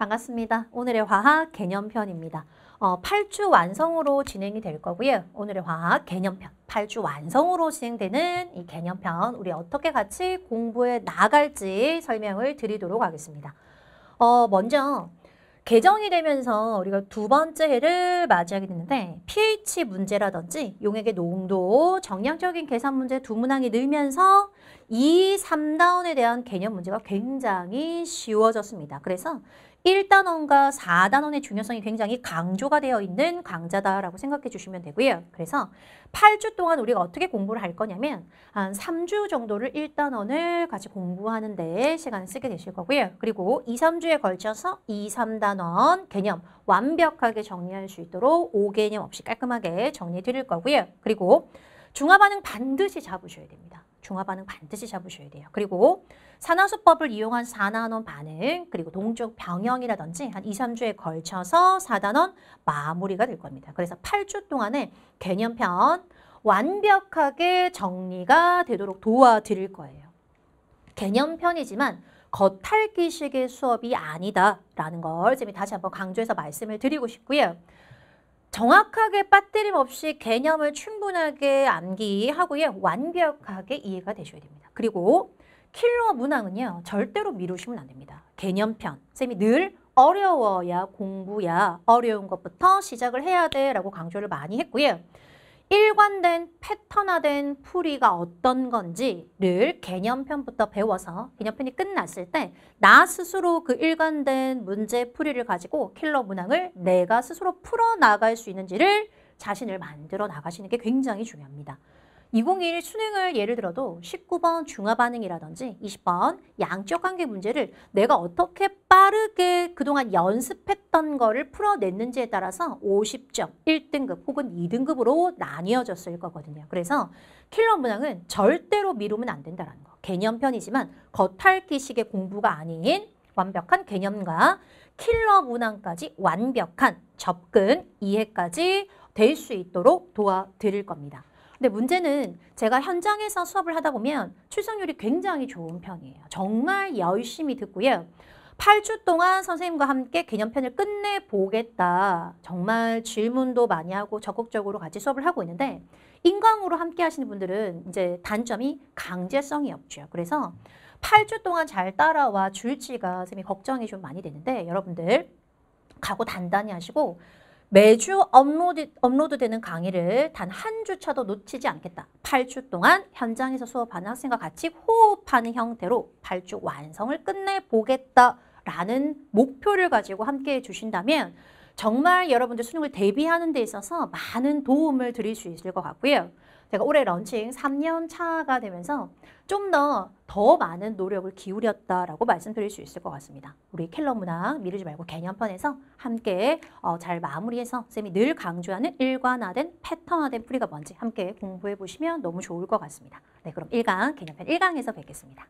반갑습니다. 오늘의 화학 개념편입니다. 어, 8주 완성으로 진행이 될 거고요. 오늘의 화학 개념편, 8주 완성으로 진행되는 이 개념편 우리 어떻게 같이 공부해 나갈지 설명을 드리도록 하겠습니다. 어, 먼저 개정이 되면서 우리가 두 번째 해를 맞이하게 됐는데 pH 문제라든지 용액의 농도, 정량적인 계산 문제 두 문항이 늘면서 2, 3다운에 대한 개념 문제가 굉장히 쉬워졌습니다. 그래서 1단원과 4단원의 중요성이 굉장히 강조가 되어 있는 강좌다라고 생각해 주시면 되고요. 그래서 8주 동안 우리가 어떻게 공부를 할 거냐면 한 3주 정도를 1단원을 같이 공부하는 데 시간을 쓰게 되실 거고요. 그리고 2, 3주에 걸쳐서 2, 3단원 개념 완벽하게 정리할 수 있도록 5개념 없이 깔끔하게 정리해 드릴 거고요. 그리고 중화반응 반드시 잡으셔야 됩니다. 중화 반응 반드시 잡으셔야 돼요. 그리고 산화수법을 이용한 4단원 반응, 그리고 동쪽 병영이라든지 한 2, 3주에 걸쳐서 4단원 마무리가 될 겁니다. 그래서 8주 동안에 개념편 완벽하게 정리가 되도록 도와드릴 거예요. 개념편이지만 겉핥기식의 수업이 아니다라는 걸 지금 다시 한번 강조해서 말씀을 드리고 싶고요. 정확하게 빠뜨림 없이 개념을 충분하게 암기하고요. 예, 완벽하게 이해가 되셔야 됩니다. 그리고 킬러 문항은요. 절대로 미루시면 안 됩니다. 개념편. 쌤이 늘 어려워야 공부야 어려운 것부터 시작을 해야 돼라고 강조를 많이 했고요. 일관된 패턴화된 풀이가 어떤 건지를 개념편부터 배워서 개념편이 끝났을 때 나 스스로 그 일관된 문제 풀이를 가지고 킬러 문항을 내가 스스로 풀어나갈 수 있는지를 자신을 만들어 나가시는 게 굉장히 중요합니다. 2021 수능을 예를 들어도 19번 중화반응이라든지 20번 양적관계 문제를 내가 어떻게 빠르게 그동안 연습했던 거를 풀어냈는지에 따라서 50점, 1등급 혹은 2등급으로 나뉘어졌을 거거든요. 그래서 킬러 문항은 절대로 미루면 안 된다는 거. 개념편이지만 겉핥기식의 공부가 아닌 완벽한 개념과 킬러 문항까지 완벽한 접근, 이해까지 될 수 있도록 도와드릴 겁니다. 근데 문제는 제가 현장에서 수업을 하다 보면 출석률이 굉장히 좋은 편이에요. 정말 열심히 듣고요. 8주 동안 선생님과 함께 개념편을 끝내보겠다. 정말 질문도 많이 하고 적극적으로 같이 수업을 하고 있는데 인강으로 함께 하시는 분들은 이제 단점이 강제성이 없죠. 그래서 8주 동안 잘 따라와 줄지가 선생님이 걱정이 좀 많이 되는데 여러분들 가고 단단히 하시고 매주 업로드, 업로드되는 강의를 단 한 주차도 놓치지 않겠다. 8주 동안 현장에서 수업하는 학생과 같이 호흡하는 형태로 8주 완성을 끝내보겠다라는 목표를 가지고 함께해 주신다면 정말 여러분들 수능을 대비하는 데 있어서 많은 도움을 드릴 수 있을 것 같고요. 제가 올해 런칭 3년 차가 되면서 좀 더 더 많은 노력을 기울였다라고 말씀드릴 수 있을 것 같습니다. 우리 켈러 문학 미루지 말고 개념편에서 함께 어, 잘 마무리해서 쌤이 늘 강조하는 일관화된 패턴화된 뿌리가 뭔지 함께 공부해 보시면 너무 좋을 것 같습니다. 네, 그럼 1강 개념편 1강에서 뵙겠습니다.